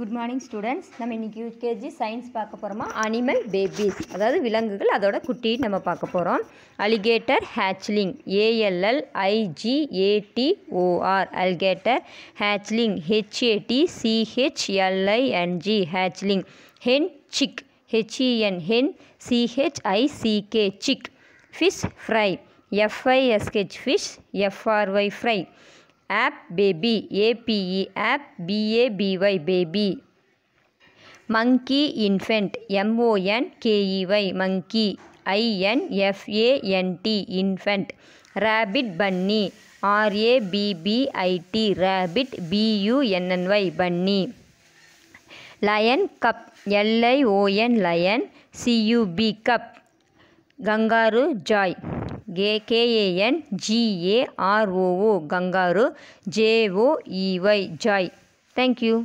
good morning students நம்ம இன்றைக்கி UKG science பார்க்க போகிறோமா அனிமல் பேபிஸ் அதாவது விலங்குகள் அதோட குட்டின்னு நம்ம பார்க்க போகிறோம் alligator hatchling A L L I G A T O R alligator hatchling H A T C H L I N G hatchling hen chick H E N hen C H I C K chick fish fry F I S H fish F R Y fry ape baby A P E ape B A B Y baby monkey infant M O N K E Y monkey I N F A N T infant rabbit bunny R A B B I T rabbit B U N N Y bunny lion cub L I O N lion C U B cub kangaroo joey K K A N G A R O O kangaroo J O E Y joey thank you